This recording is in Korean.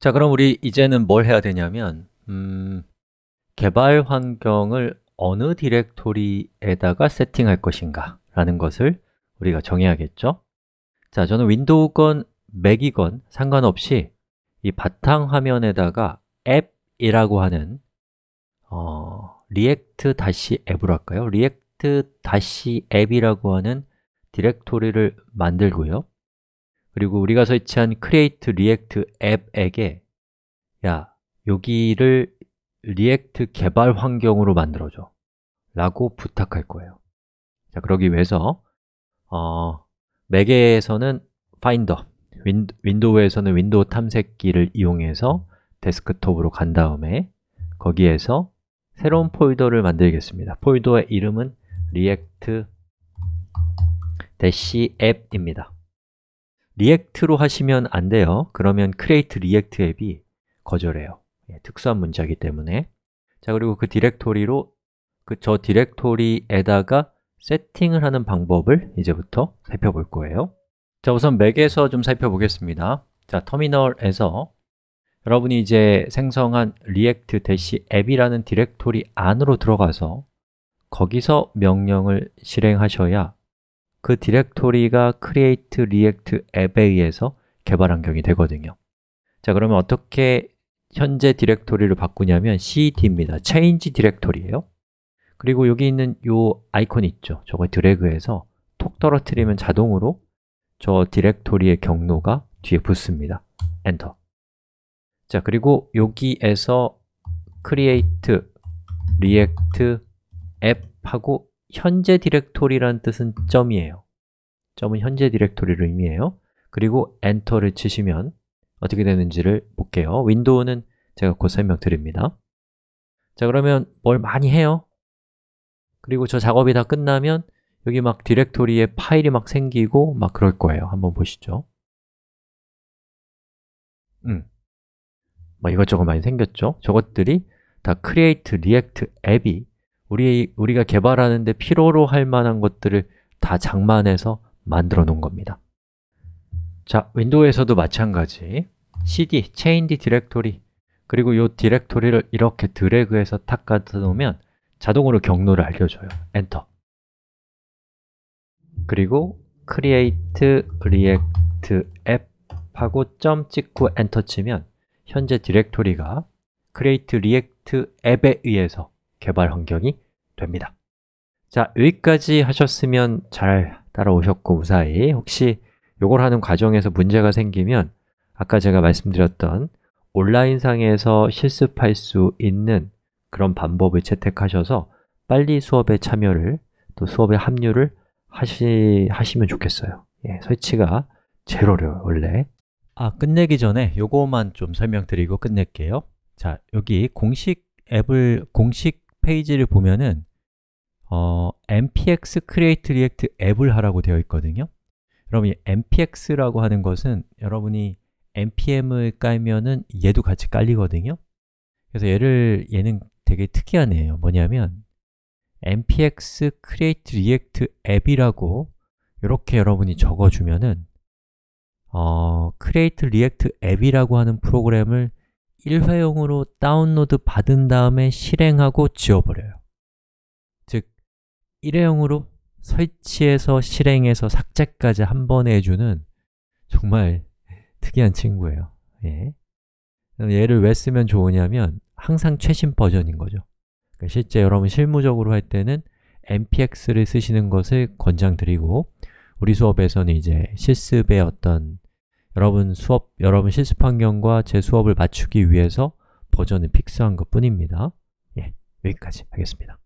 자, 그럼 우리 이제는 뭘 해야 되냐면 음, 개발 환경을 어느 디렉토리에다가 세팅할 것인가 라는 것을 우리가 정해야겠죠 자, 저는 윈도우건, 맥이건 상관없이 이 바탕화면에다가 앱이라고 하는 어, r e a c 으로 할까요? r e a c 이라고 하는 디렉토리를 만들고요 그리고 우리가 설치한 create react 앱에게 야, 여기를 리액트 개발 환경으로 만들어줘 라고 부탁할 거예요 자, 그러기 위해서 어, 맥에서는 파인더, 윈도우에서는 윈도우 탐색기를 이용해서 데스크톱으로 간 다음에 거기에서 새로운 폴더를 만들겠습니다 폴더의 이름은 react-app입니다 리액트로 하시면 안 돼요 그러면 create react 앱이 거절해요 예, 특수한 문자이기 때문에 자 그리고 그 디렉토리로 그 저 디렉토리에다가 세팅을 하는 방법을 이제부터 살펴볼 거예요 자 우선 맥에서 좀 살펴보겠습니다 자 터미널에서 여러분이 이제 생성한 react-app이라는 디렉토리 안으로 들어가서 거기서 명령을 실행하셔야 그 디렉토리가 create react app에 의해서 개발 환경이 되거든요 자, 그러면 어떻게 현재 디렉토리를 바꾸냐면 cd입니다 change 디렉토리예요 그리고 여기 있는 이 아이콘 있죠? 저걸 드래그해서 톡 떨어뜨리면 자동으로 저 디렉토리의 경로가 뒤에 붙습니다 엔터 자, 그리고 여기에서 create react app 하고 현재 디렉토리라는 뜻은 점이에요 점은 현재 디렉토리를 의미해요 그리고 엔터를 치시면 어떻게 되는지를 볼게요 윈도우는 제가 곧 설명드립니다 자 그러면 뭘 많이 해요 그리고 저 작업이 다 끝나면 여기 막 디렉토리에 파일이 막 생기고 막 그럴 거예요 한번 보시죠 음, 뭐 이것저것 많이 생겼죠 저것들이 다 create react app이 우리, 우리가 개발하는데 필요로 할 만한 것들을 다 장만해서 만들어 놓은 겁니다 자, 윈도우에서도 마찬가지 cd, chainD directory 그리고 이 디렉토리를 이렇게 드래그해서 탁 갖다 놓으면 자동으로 경로를 알려줘요 엔터 그리고 create react app 하고 점 찍고 엔터 치면 현재 디렉토리가 create react app에 의해서 개발 환경이 됩니다. 자, 여기까지 하셨으면 잘 따라오셨고 무사히 혹시 이걸 하는 과정에서 문제가 생기면 아까 제가 말씀드렸던 온라인상에서 실습할 수 있는 그런 방법을 채택하셔서 빨리 수업에 참여를 또 수업에 합류를 하시, 하시면 좋겠어요 예, 설치가 제일 어려워요, 원래 아, 끝내기 전에 요것만좀 설명드리고 끝낼게요 자, 여기 공식 앱을 공식 페이지를 보면은 어, npx create react app을 하라고 되어 있거든요. 여러분 이 npx라고 하는 것은 여러분이 npm을 깔면은 얘도 같이 깔리거든요. 그래서 얘를 얘는 되게 특이한 애예요. 뭐냐면 npx create react app이라고 이렇게 여러분이 적어주면은 어, create react app이라고 하는 프로그램을 1회용으로 다운로드 받은 다음에 실행하고 지워버려요. 즉, 1회용으로 설치해서 실행해서 삭제까지 한 번에 해주는 정말 특이한 친구예요. 예. 얘를 왜 쓰면 좋으냐면 항상 최신 버전인 거죠. 그러니까 실제 여러분 실무적으로 할 때는 npx를 쓰시는 것을 권장드리고 우리 수업에서는 이제 실습의 어떤 여러분 수업, 여러분 실습 환경과 제 수업을 맞추기 위해서 버전을 픽스한 것 뿐입니다. 예, 여기까지 하겠습니다.